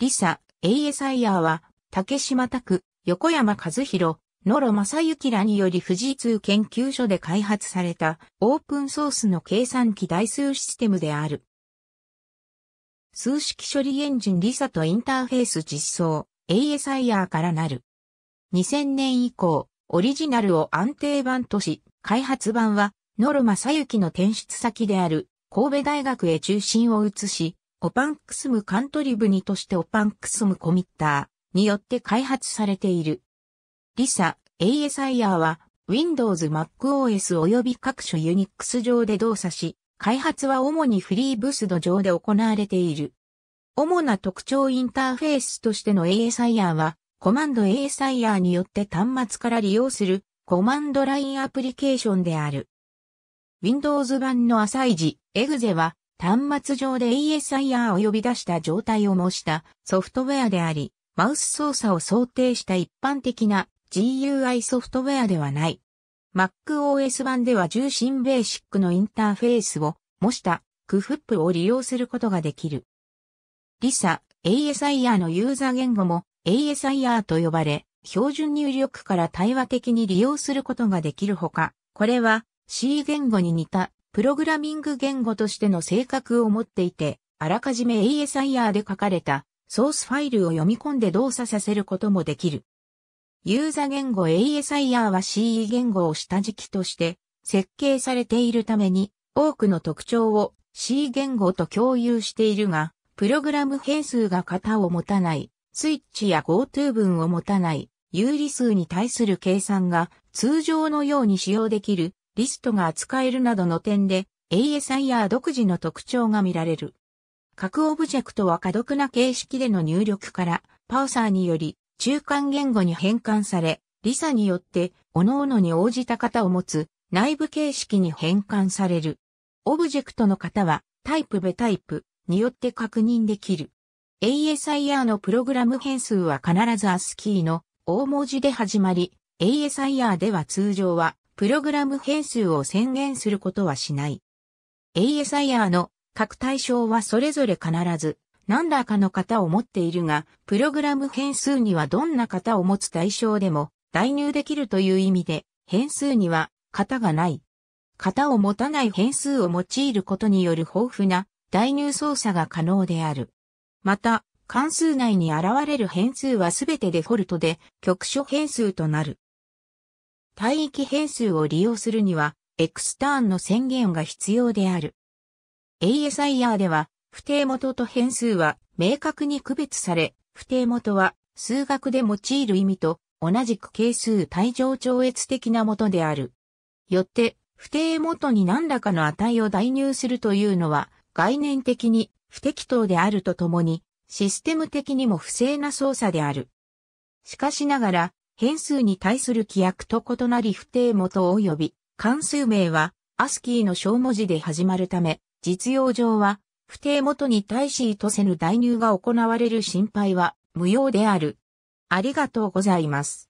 リサ、エイエサイヤーは、竹島拓、横山和弘、野呂正幸らにより富士通研究所で開発されたオープンソースの計算機台数システムである。数式処理エンジンリサとインターフェース実装 ASIR からなる。2000年以降、オリジナルを安定版とし、開発版は、野呂正幸の転出先である神戸大学へ中心を移し、オパンクスムカントリブニとしてオパンクスムコミッターによって開発されている。リサ、ASIR は Windows MacOS 及び各種 Unix 上で動作し、開発は主にフリーブースド上で行われている。主な特徴インターフェースとしての ASIR は、コマンド ASIR によって端末から利用するコマンドラインアプリケーションである。Windows 版のアサイジ、エグゼは、端末上で ESIR を呼び出した状態を模したソフトウェアであり、マウス操作を想定した一般的な GUI ソフトウェアではない。MacOS 版では重心ベーシックのインターフェースを模したクフップを利用することができる。リサ、ASIR のユーザー言語も ASIR と呼ばれ、標準入力から対話的に利用することができるほか、これは C 言語に似たプログラミング言語としての性格を持っていて、あらかじめ ASIR で書かれたソースファイルを読み込んで動作させることもできる。ユーザ言語 ASIR は CE 言語を下敷きとして設計されているために多くの特徴を C 言語と共有しているが、プログラム変数が型を持たない、スイッチや GoTo 文を持たない、有理数に対する計算が通常のように使用できるリストが扱えるなどの点で ASIR 独自の特徴が見られる。各オブジェクトは可読な形式での入力からパーサーにより中間言語に変換され、リサによって各々に応じた型を持つ内部形式に変換される。オブジェクトの型はタイプベタイプによって確認できる。ASIR のプログラム変数は必ず ASCII の大文字で始まり、ASIR では通常はプログラム変数を宣言することはしない。ASIR の各対象はそれぞれ必ず何らかの型を持っているが、プログラム変数にはどんな型を持つ対象でも代入できるという意味で、変数には型がない。型を持たない変数を用いることによる豊富な代入操作が可能である。また、関数内に現れる変数はすべてデフォルトで局所変数となる。帯域変数を利用するには、エクスターンの宣言が必要である。ASIR では、不定元と変数は明確に区別され、不定元は数学で用いる意味と同じく係数対上超越的な元である。よって、不定元に何らかの値を代入するというのは概念的に不適当であるとともに、システム的にも不正な操作である。しかしながら、変数に対する規約と異なり不定元及び関数名はアスキーの小文字で始まるため、実用上は不定元に対し意図せぬ代入が行われる心配は無用である。ありがとうございます。